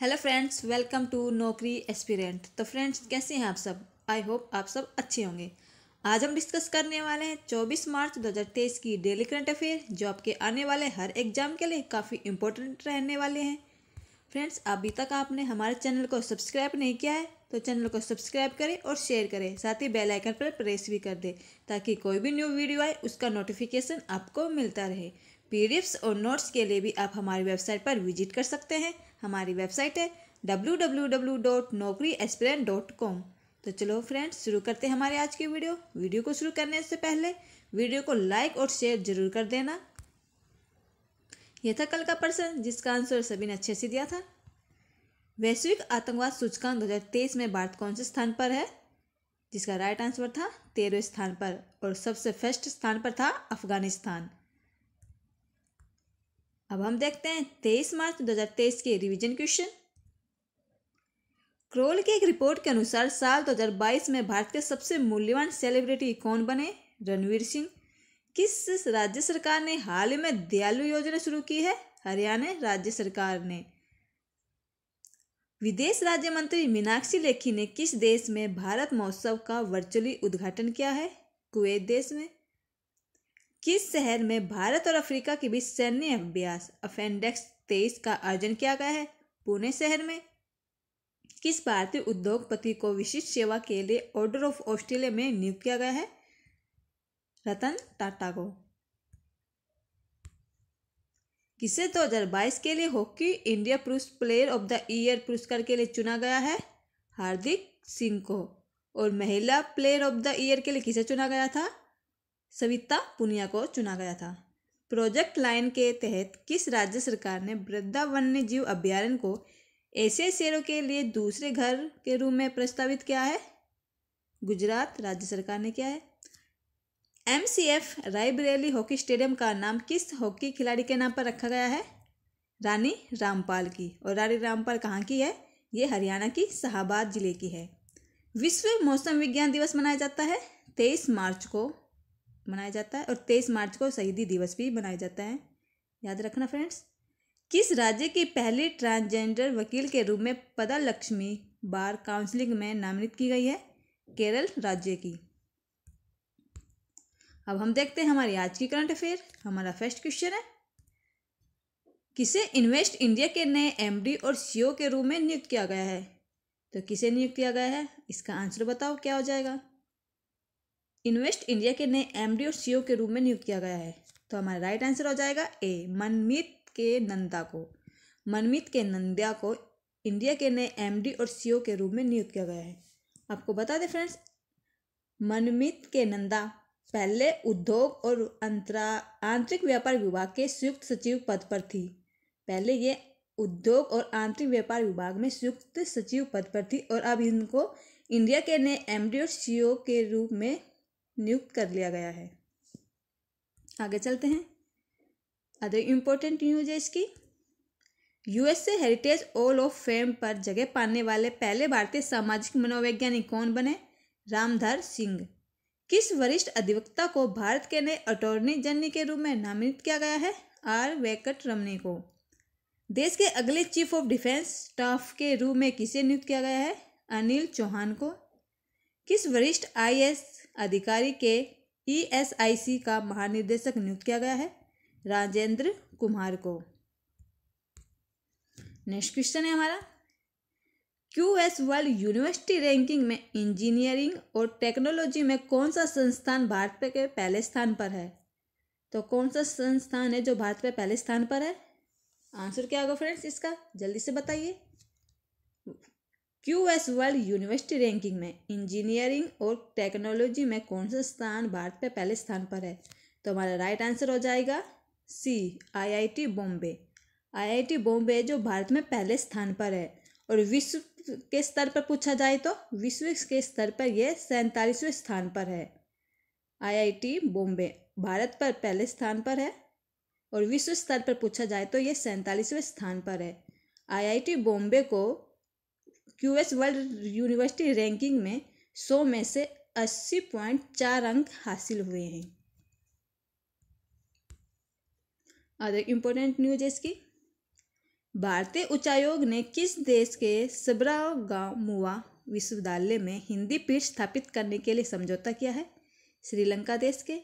hello friends welcome to Naukri aspirant तो friends कैसे हैं आप सब आई होप आप सब अच्छे होंगे आज हम डिस्कस करने वाले हैं 24 मार्च 2023 की डेली करंट अफेयर जो आपके आने वाले हर एग्जाम के लिए काफ़ी इंपॉर्टेंट रहने वाले हैं फ्रेंड्स अभी तक आपने हमारे चैनल को सब्सक्राइब नहीं किया है तो चैनल को सब्सक्राइब करें और शेयर करें साथ ही बेल आइकन पर प्रेस भी कर दें ताकि कोई भी न्यू वीडियो आए उसका नोटिफिकेशन आपको मिलता रहे पी और नोट्स के लिए भी आप हमारी वेबसाइट पर विजिट कर सकते हैं हमारी वेबसाइट है कॉम तो चलो फ्रेंड्स शुरू करते हैं हमारे आज की वीडियो वीडियो को शुरू करने से पहले वीडियो को लाइक और शेयर जरूर कर देना यह था कल का प्रश्न जिसका आंसर सभी ने अच्छे से दिया था वैश्विक आतंकवाद सूचकांक 2023 में भारत कौन से स्थान पर है जिसका राइट आंसर था तेरहवें स्थान पर और सबसे फर्स्ट स्थान पर था अफगानिस्तान अब हम देखते हैं तेईस मार्च दो हजार तेईस के रिविजन क्वेश्चन क्रोल की एक रिपोर्ट के अनुसार साल बाईस में भारत के सबसे मूल्यवान सेलिब्रिटी कौन बने रणवीर सिंह किस राज्य सरकार ने हाल ही में दयालु योजना शुरू की है हरियाणा राज्य सरकार ने विदेश राज्य मंत्री मीनाक्षी लेखी ने किस देश में भारत महोत्सव का वर्चुअली उद्घाटन किया है कुवैत देश में किस शहर में भारत और अफ्रीका के बीच सैन्य अभ्यास अफेंडेक्स तेईस का आयोजन किया गया है पुणे शहर में किस भारतीय उद्योगपति को विशिष्ट सेवा के लिए ऑर्डर ऑफ ऑस्ट्रेलिया में नियुक्त किया गया है रतन टाटा को किसे 2022 के लिए हॉकी इंडिया पुरुष प्लेयर ऑफ द ईयर पुरस्कार के लिए चुना गया है हार्दिक सिंह को और महिला प्लेयर ऑफ द ईयर के लिए किसे चुना गया था सविता पुनिया को चुना गया था प्रोजेक्ट लाइन के तहत किस राज्य सरकार ने वृद्धा वन्य जीव अभ्यारण को ऐसे शेरों के लिए दूसरे घर के रूप में प्रस्तावित किया है गुजरात राज्य सरकार ने किया है M C F Raebareli hockey stadium का नाम किस हॉकी खिलाड़ी के नाम पर रखा गया है रानी रामपाल की और रानी रामपाल कहाँ की है ये हरियाणा की शाहबाद जिले की है विश्व मौसम विज्ञान दिवस मनाया जाता है तेईस मार्च को मनाया जाता है और तेईस मार्च को शहीदी दिवस भी मनाया जाता है याद रखना फ्रेंड्स किस राज्य की पहली ट्रांसजेंडर वकील के रूप में पदा लक्ष्मी बार काउंसिलिंग में नामित की गई है केरल राज्य की अब हम देखते हैं हमारी आज की करंट अफेयर हमारा फर्स्ट क्वेश्चन है किसे इन्वेस्ट इंडिया के नए एमडी और सीईओ के रूप में नियुक्त किया गया है तो किसे नियुक्त किया गया है इसका आंसर बताओ क्या हो जाएगा इन्वेस्ट इंडिया के नए एम और सी के रूप में नियुक्त किया गया है तो हमारा राइट आंसर हो जाएगा ए मनमीत के नंदा को मनमीत के नंदा को इंडिया के नए एम और सी के रूप में नियुक्त किया गया है आपको बता दें फ्रेंड्स मनमीत के नंदा पहले उद्योग और अंतरा आंतरिक व्यापार विभाग के संयुक्त सचिव पद पर थी पहले ये उद्योग और आंतरिक व्यापार विभाग में संयुक्त सचिव पद पर थी और अब इनको इंडिया के नए एमडी और सीईओ के रूप में नियुक्त कर लिया गया है आगे चलते हैं अदर इम्पोर्टेंट न्यूज है इसकी USA heritage hall of fame पर जगह पाने वाले पहले भारतीय सामाजिक मनोवैज्ञानिक कौन बने रामधर सिंह किस वरिष्ठ अधिवक्ता को भारत के नए अटॉर्नी जनरल के रूप में नामित किया गया है आर वेंकट रमनी को देश के अगले चीफ ऑफ डिफेंस स्टाफ के रूप में किसे नियुक्त किया गया है अनिल चौहान को किस वरिष्ठ आई अधिकारी के ईएसआईसी e का महानिदेशक नियुक्त किया गया है राजेंद्र कुमार को नेक्स्ट क्वेश्चन है हमारा Q S world university ranking में इंजीनियरिंग और टेक्नोलॉजी में कौन सा संस्थान भारत के पहले स्थान पर है तो कौन सा संस्थान है जो भारत पे पहले स्थान पर है आंसर क्या होगा फ्रेंड्स इसका जल्दी से बताइए Q S world university ranking में इंजीनियरिंग और टेक्नोलॉजी में कौन सा स्थान भारत में पहले स्थान पर है तो हमारा राइट आंसर हो जाएगा C IIT Bombay IIT Bombay जो भारत में पहले स्थान पर है और विश्व के स्तर पर पूछा जाए तो विश्व के स्तर पर यह सैंतालीसवें स्थान पर है आईआईटी बॉम्बे भारत पर पहले स्थान पर है और विश्व स्तर पर पूछा जाए तो यह सैंतालीसवें स्थान पर है आईआईटी बॉम्बे को Q S world university ranking में सौ में से अस्सी पॉइंट चार अंक हासिल हुए हैं अदर इम्पोर्टेंट न्यूज इसकी भारतीय उच्चायोग ने किस देश के सबरा गांव मुआ विश्वविद्यालय में हिंदी पीठ स्थापित करने के लिए समझौता किया है श्रीलंका देश के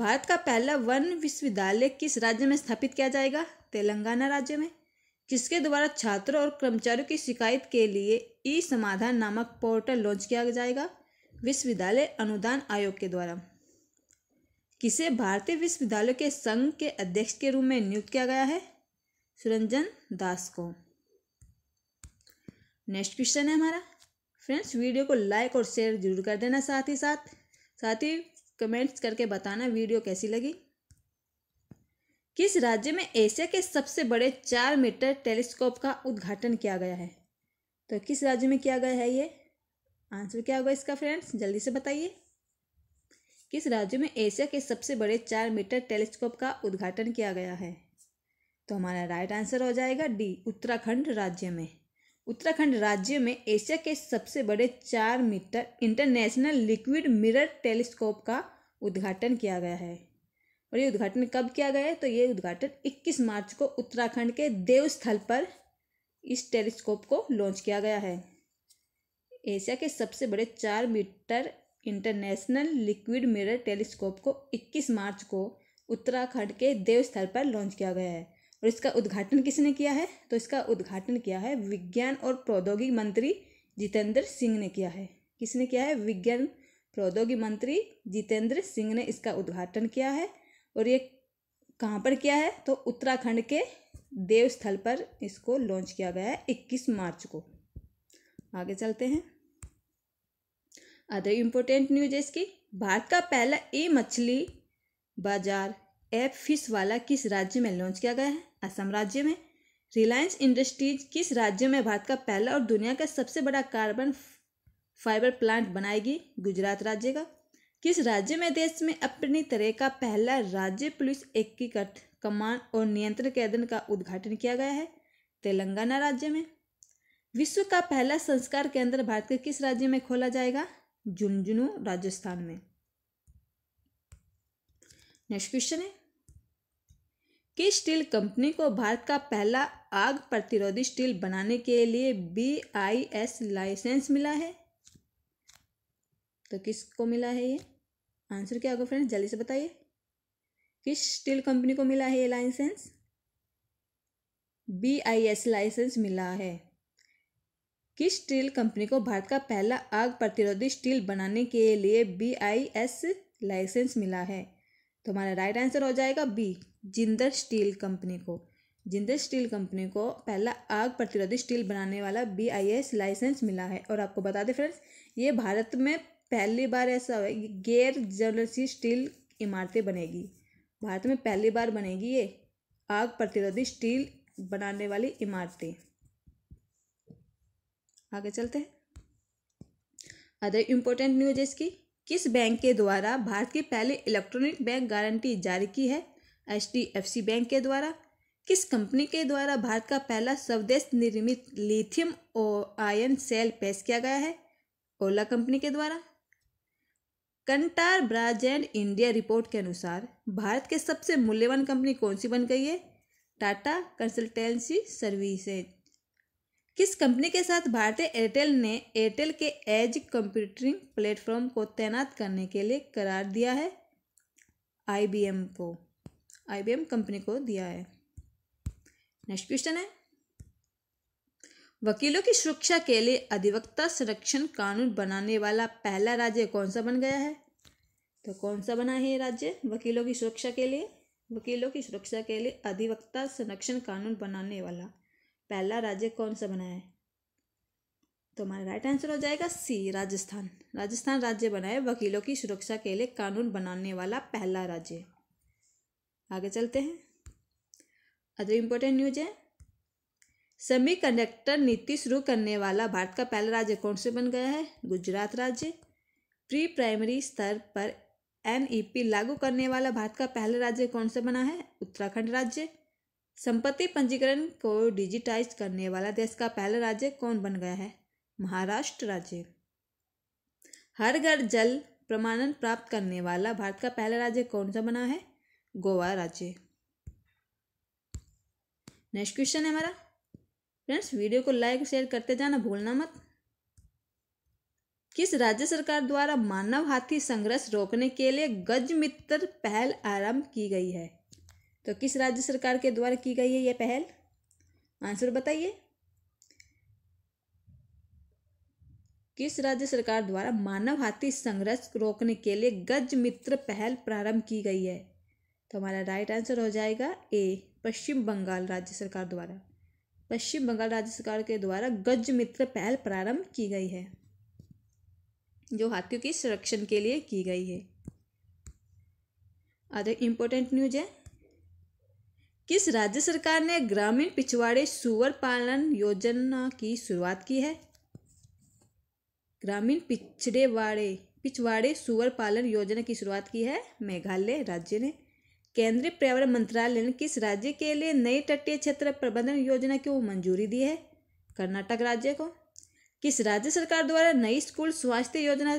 भारत का पहला वन विश्वविद्यालय किस राज्य में स्थापित किया जाएगा तेलंगाना राज्य में जिसके द्वारा छात्रों और कर्मचारियों की शिकायत के लिए ई समाधान नामक पोर्टल लॉन्च किया जाएगा विश्वविद्यालय अनुदान आयोग के द्वारा किसे भारतीय विश्वविद्यालय के संघ के अध्यक्ष के रूप में नियुक्त किया गया है सुरंजन दास को नेक्स्ट क्वेश्चन है हमारा फ्रेंड्स वीडियो को लाइक और शेयर जरूर कर देना साथ ही साथ साथ ही कमेंट्स करके बताना वीडियो कैसी लगी किस राज्य में एशिया के सबसे बड़े चार मीटर टेलीस्कोप का उद्घाटन किया गया है तो किस राज्य में किया गया है ये आंसर क्या होगा इसका फ्रेंड्स जल्दी से बताइए किस राज्य में एशिया के सबसे बड़े चार मीटर टेलीस्कोप का उद्घाटन किया गया है तो हमारा राइट आंसर हो जाएगा डी उत्तराखंड राज्य में उत्तराखंड राज्य में एशिया के सबसे बड़े चार metre international liquid mirror telescope का उद्घाटन किया गया है और ये उद्घाटन कब किया गया है तो ये उद्घाटन 21 मार्च को उत्तराखंड के देवस्थल पर इस टेलीस्कोप को लॉन्च किया गया है एशिया के सबसे बड़े चार metre international liquid mirror telescope को 21 मार्च को उत्तराखंड के देवस्थल पर लॉन्च किया गया है और इसका उद्घाटन किसने किया है तो इसका उद्घाटन किया है विज्ञान और प्रौद्योगिक मंत्री जितेंद्र सिंह ने किया है किसने किया है विज्ञान प्रौद्योगिकी मंत्री जितेंद्र सिंह ने इसका उद्घाटन किया है और ये कहाँ पर किया है तो उत्तराखंड के देवस्थल पर इसको लॉन्च किया गया है इक्कीस मार्च को आगे चलते हैं अदर इम्पोर्टेंट न्यूज है इसकी भारत का पहला ए मछली बाजार एप फिश वाला किस राज्य में लॉन्च किया गया है असम राज्य में रिलायंस इंडस्ट्रीज किस राज्य में भारत का पहला और दुनिया का सबसे बड़ा कार्बन फाइबर प्लांट बनाएगी गुजरात राज्य का किस राज्य में देश में अपनी तरह का पहला राज्य पुलिस एकीकृत कमान और नियंत्रण केंद्र का उद्घाटन किया गया है तेलंगाना राज्य में विश्व का पहला संस्कार केंद्र भारत के किस राज्य में खोला जाएगा झुंझुनू राजस्थान में नेक्स्ट क्वेश्चन है किस स्टील कंपनी को भारत का पहला आग प्रतिरोधी स्टील बनाने के लिए बी आई एस लाइसेंस मिला है तो किस को मिला है ये आंसर क्या होगा फ्रेंड्स जल्दी से बताइए किस स्टील कंपनी को मिला है ये licence B I S licence मिला है किस स्टील कंपनी को भारत का पहला आग प्रतिरोधी स्टील बनाने के लिए बी आई एस लाइसेंस मिला है तो हमारा राइट आंसर हो जाएगा बी जिंदर स्टील कंपनी को जिंदर स्टील कंपनी को पहला आग प्रतिरोधी स्टील बनाने वाला बी आई एस लाइसेंस मिला है और आपको बता दें फ्रेंड्स ये भारत में पहली बार ऐसा होगा गैर जलसी स्टील इमारतें बनेगी भारत में पहली बार बनेगी ये आग प्रतिरोधी स्टील बनाने वाली इमारतें आगे चलते हैं अदर इम्पोर्टेंट न्यूज इसकी किस बैंक के द्वारा भारत की पहली इलेक्ट्रॉनिक बैंक गारंटी जारी की है H D F C bank के द्वारा किस कंपनी के द्वारा भारत का पहला स्वदेश निर्मित लिथियम आयन सेल पेश किया गया है ओला कंपनी के द्वारा Kantar BrandZ and India report के अनुसार भारत के सबसे मूल्यवान कंपनी कौन सी बन गई है टाटा कंसल्टेंसी सर्विसेज किस कंपनी के साथ भारतीय एयरटेल ने एयरटेल के एज कंप्यूटरिंग प्लेटफॉर्म को तैनात करने के लिए करार दिया है आईबीएम को आईबीएम कंपनी को दिया है नेक्स्ट क्वेश्चन है वकीलों की सुरक्षा के लिए अधिवक्ता संरक्षण कानून बनाने वाला पहला राज्य कौन सा बन गया है तो कौन सा बना है ये राज्य वकीलों की सुरक्षा के लिए वकीलों की सुरक्षा के लिए अधिवक्ता संरक्षण कानून बनाने वाला पहला राज्य कौन सा बना है तो हमारा राइट आंसर हो जाएगा सी राजस्थान राजस्थान राज्य बनाए वकीलों की सुरक्षा के लिए कानून बनाने वाला पहला राज्य आगे चलते हैं अदर इम्पोर्टेंट न्यूज है सेमीकंडक्टर नीति शुरू करने वाला भारत का पहला राज्य कौन से बन गया है गुजरात राज्य प्री प्राइमरी स्तर पर एन लागू करने वाला भारत का पहला राज्य कौन सा बना है उत्तराखंड राज्य संपत्ति पंजीकरण को डिजिटाइज करने वाला देश का पहला राज्य कौन बन गया है महाराष्ट्र राज्य हर घर जल प्रमाणन प्राप्त करने वाला भारत का पहला राज्य कौन सा बना है गोवा राज्य नेक्स्ट क्वेश्चन है हमारा फ्रेंड्स वीडियो को लाइक शेयर करते जाना भूलना मत किस राज्य सरकार द्वारा मानव हाथी संघर्ष रोकने के लिए गज मित्र पहल आरंभ की गई है तो किस राज्य सरकार के द्वारा की गई है यह पहल आंसर बताइए किस राज्य सरकार द्वारा मानव हाथी संघर्ष रोकने के लिए गज मित्र पहल प्रारंभ की गई है तो हमारा राइट आंसर हो जाएगा ए पश्चिम बंगाल राज्य सरकार द्वारा पश्चिम बंगाल राज्य सरकार के द्वारा गज मित्र पहल प्रारंभ की गई है जो हाथियों के संरक्षण के लिए की गई है अदर इम्पोर्टेंट न्यूज है किस राज्य सरकार ने ग्रामीण पिछवाड़े सुअर पालन योजना की शुरुआत की है ग्रामीण पिछड़े वाड़े पिछवाड़े सुअर पालन योजना की शुरुआत की है मेघालय राज्य ने केंद्रीय पर्यावरण मंत्रालय ने किस राज्य के लिए नई तटीय क्षेत्र प्रबंधन योजना को मंजूरी दी है कर्नाटक राज्य को किस राज्य सरकार द्वारा नई स्कूल स्वास्थ्य योजना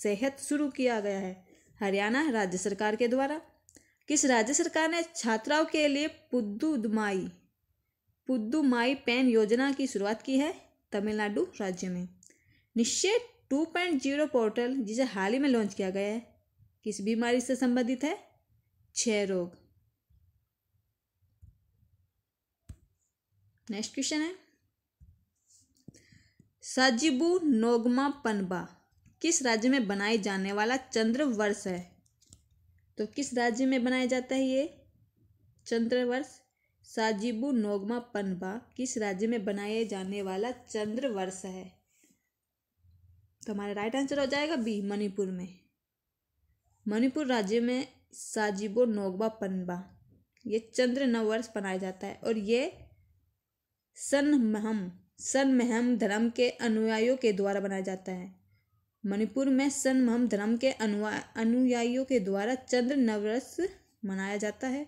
सेहत शुरू किया गया है हरियाणा राज्य सरकार के द्वारा किस राज्य सरकार ने छात्राओं के लिए पुद्दुदमाई पुद्दुमाई पेन योजना की शुरुआत की है तमिलनाडु राज्य में निश्चय टू पॉइंट जीरो पोर्टल जिसे हाल ही में लॉन्च किया गया है किस बीमारी से संबंधित है क्षय रोग नेक्स्ट क्वेश्चन है साजिबू नोगमा पनबा किस राज्य में बनाए जाने वाला चंद्रवर्ष है तो किस राज्य में बनाया जाता है ये चंद्रवर्ष साजिबू नोगमा पनबा किस राज्य में बनाए जाने वाला चंद्रवर्ष है तो हमारा राइट आंसर हो जाएगा बी मणिपुर में मणिपुर राज्य में साजिबो नोगबा पनबा ये चंद्र नववर्ष मनाया जाता है और ये सन महम सन महम धर्म के अनुयायियों के द्वारा मनाया जाता है मणिपुर में सन महम धर्म के अनुयायियों के द्वारा चंद्र नवरस मनाया जाता है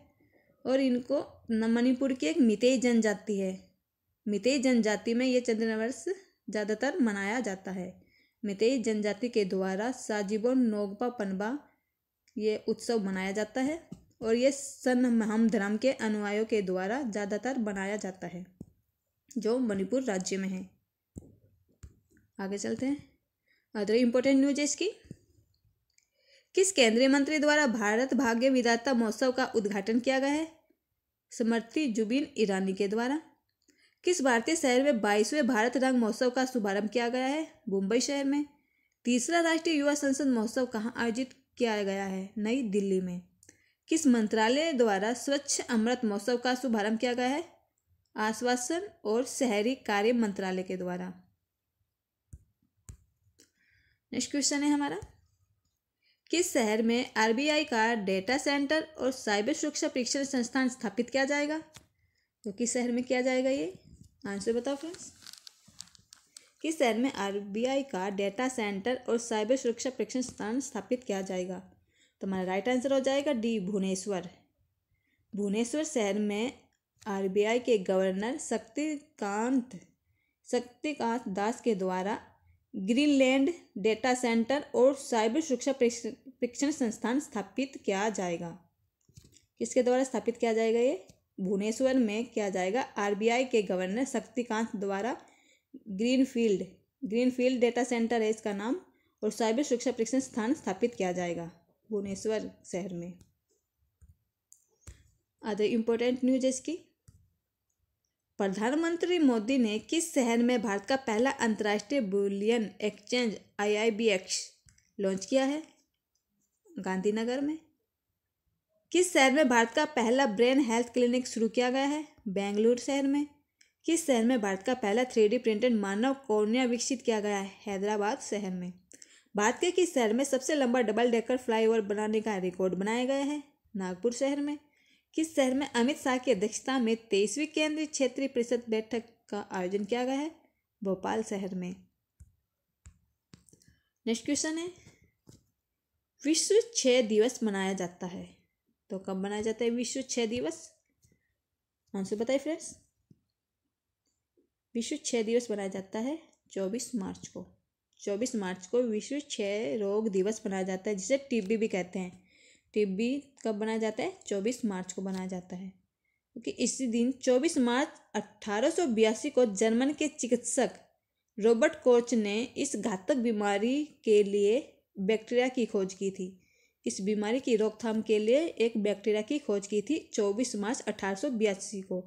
और इनको मणिपुर की एक मितेई जनजाति है मितेई जनजाति में ये चंद्र नवरस ज़्यादातर मनाया जाता है मितेई जनजाति के द्वारा साजिबो नोगपा पनबा ये उत्सव मनाया जाता है और ये सन हम धर्म के अनुयायों के द्वारा ज़्यादातर बनाया जाता है जो मणिपुर राज्य में है आगे चलते हैं अदर इम्पोर्टेंट न्यूज है इसकी किस केंद्रीय मंत्री द्वारा भारत भाग्य विधाता महोत्सव का उद्घाटन किया गया है समृति जुबिन ईरानी के द्वारा किस भारतीय शहर में बाईसवें भारत रंग महोत्सव का शुभारंभ किया गया है मुंबई शहर में तीसरा राष्ट्रीय युवा संसद महोत्सव कहाँ आयोजित किया गया है नई दिल्ली में किस मंत्रालय द्वारा स्वच्छ अमृत महोत्सव का शुभारंभ किया गया है आश्वासन और शहरी कार्य मंत्रालय के द्वारा नेक्स्ट क्वेश्चन है हमारा किस शहर में आरबीआई का डेटा सेंटर और साइबर सुरक्षा परीक्षण संस्थान स्थापित किया जाएगा तो किस शहर में किया जाएगा ये आंसर बताओ फ्रेंड्स कि शहर में आर का डेटा सेंटर और साइबर सुरक्षा प्रेक्षण स्थान स्थापित किया जाएगा तो हमारा राइट आंसर हो जाएगा डी भुवनेश्वर भुवनेश्वर शहर में आर के गवर्नर शक्तिकांत शक्तिकांत दास के द्वारा ग्रीनलैंड डेटा सेंटर और साइबर सुरक्षा प्रेक्षण संस्थान स्थापित किया जाएगा किसके द्वारा स्थापित किया जाएगा ये भुवनेश्वर में किया जाएगा आरबीआई के गवर्नर शक्तिकांत द्वारा greenfield greenfield data centre है इसका नाम और साइबर सुरक्षा परीक्षण स्थान स्थापित किया जाएगा भुवनेश्वर शहर में अदर इम्पोर्टेंट न्यूज इसकी प्रधानमंत्री मोदी ने किस शहर में भारत का पहला अंतर्राष्ट्रीय बुलियन एक्सचेंज आई लॉन्च किया है गांधीनगर में किस शहर में भारत का पहला ब्रेन हेल्थ क्लिनिक शुरू किया गया है बेंगलुरु शहर में किस शहर में भारत का पहला थ्री प्रिंटेड मानव कोर्निया विकसित किया गया है हैदराबाद शहर में भारत के किस शहर में सबसे लंबा डबल डेकर फ्लाईओवर बनाने का रिकॉर्ड बनाया गया है नागपुर शहर में किस शहर में अमित शाह की अध्यक्षता में तेईसवीं केंद्रीय क्षेत्रीय परिषद बैठक का आयोजन किया गया है भोपाल शहर में नेक्स्ट क्वेश्चन है विश्व क्षय दिवस मनाया जाता है तो कब मनाया जाता है विश्व क्षय दिवस आंसर बताइए फ्रेंड्स विश्व क्षय दिवस मनाया जाता है चौबीस मार्च को चौबीस मार्च को विश्व क्षय रोग दिवस मनाया जाता है जिसे टिब्बी भी कहते हैं टिब्बी कब मनाया जाता है चौबीस मार्च को मनाया जाता है क्योंकि इसी दिन चौबीस मार्च अट्ठारह को जर्मन के चिकित्सक रॉबर्ट कोच ने इस घातक बीमारी के लिए बैक्टीरिया की खोज की थी इस बीमारी की रोकथाम के लिए एक बैक्टीरिया की खोज की थी चौबीस मार्च अठारह को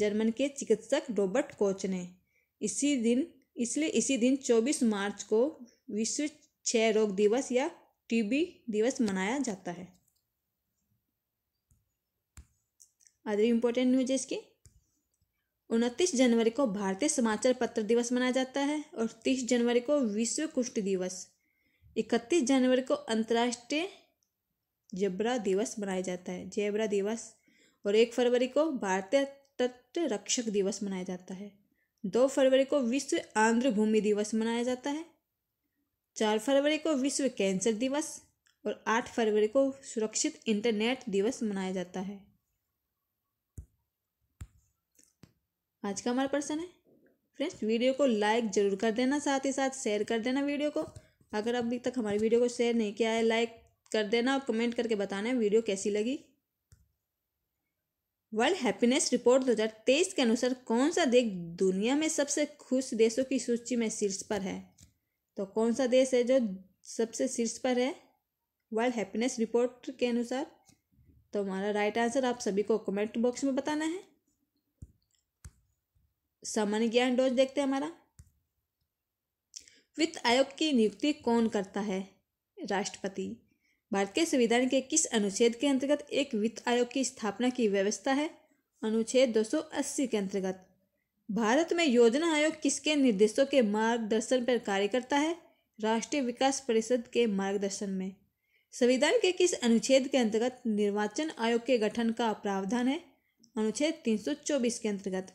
जर्मन के चिकित्सक रॉबर्ट कोच ने इसी दिन इसलिए इसी दिन 24 मार्च को विश्व क्षय रोग दिवस या टीबी दिवस मनाया जाता है अदर इम्पोर्टेंट न्यूज है इसकी उनतीस जनवरी को भारतीय समाचार पत्र दिवस मनाया जाता है और तीस जनवरी को विश्व कुष्ठ दिवस इकतीस जनवरी को अंतर्राष्ट्रीय जबरा दिवस मनाया जाता है जेबरा दिवस और एक फरवरी को भारतीय तट रक्षक दिवस मनाया जाता है दो फरवरी को विश्व आंध्र भूमि दिवस मनाया जाता है चार फरवरी को विश्व कैंसर दिवस और आठ फरवरी को सुरक्षित इंटरनेट दिवस मनाया जाता है आज का हमारा प्रश्न है फ्रेंड्स वीडियो को लाइक जरूर कर देना साथ ही साथ शेयर कर देना वीडियो को अगर अभी तक हमारी वीडियो को शेयर नहीं किया है लाइक कर देना और कमेंट करके बताना है वीडियो कैसी लगी वर्ल्ड हैप्पीनेस रिपोर्ट 2023 के अनुसार कौन सा देश दुनिया में सबसे खुश देशों की सूची में शीर्ष पर है तो कौन सा देश है जो सबसे शीर्ष पर है वर्ल्ड हैप्पीनेस रिपोर्ट के अनुसार तो हमारा राइट आंसर आप सभी को कमेंट बॉक्स में बताना है सामान्य ज्ञान डोज देखते हैं हमारा वित्त आयोग की नियुक्ति कौन करता है राष्ट्रपति भारत के संविधान के किस अनुच्छेद के अंतर्गत एक वित्त आयोग की स्थापना की व्यवस्था है अनुच्छेद 280 के अंतर्गत भारत में योजना आयोग किसके निर्देशों के मार्गदर्शन पर कार्य करता है राष्ट्रीय विकास परिषद के मार्गदर्शन में संविधान के किस अनुच्छेद के अंतर्गत निर्वाचन आयोग के गठन का प्रावधान है अनुच्छेद 324 के अंतर्गत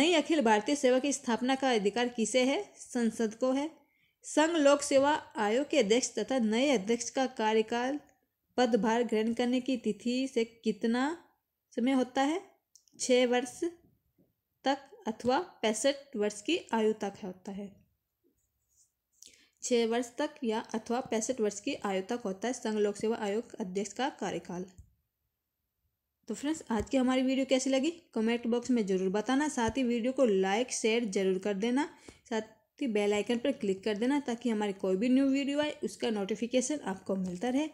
नई अखिल भारतीय सेवा की स्थापना का अधिकार किसे है संसद को है संघ लोक सेवा आयोग के अध्यक्ष तथा नए अध्यक्ष का कार्यकाल पदभार ग्रहण करने की तिथि से कितना समय होता है छः वर्ष तक अथवा पैंसठ वर्ष की आयु तक होता है छः वर्ष तक या अथवा पैंसठ वर्ष की आयु तक होता है संघ लोक सेवा आयोग अध्यक्ष का कार्यकाल तो फ्रेंड्स आज की हमारी वीडियो कैसी लगी कमेंट बॉक्स में ज़रूर बताना साथ ही वीडियो को लाइक शेयर ज़रूर कर देना साथ के बेल आइकन पर क्लिक कर देना ताकि हमारी कोई भी न्यू वीडियो आए उसका नोटिफिकेशन आपको मिलता रहे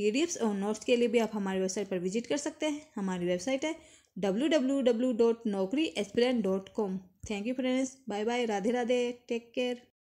पी और नोट्स के लिए भी आप हमारी वेबसाइट पर विजिट कर सकते हैं हमारी वेबसाइट है W W W dot Naukri dot com thank you friends bye bye Radhe Radhe take care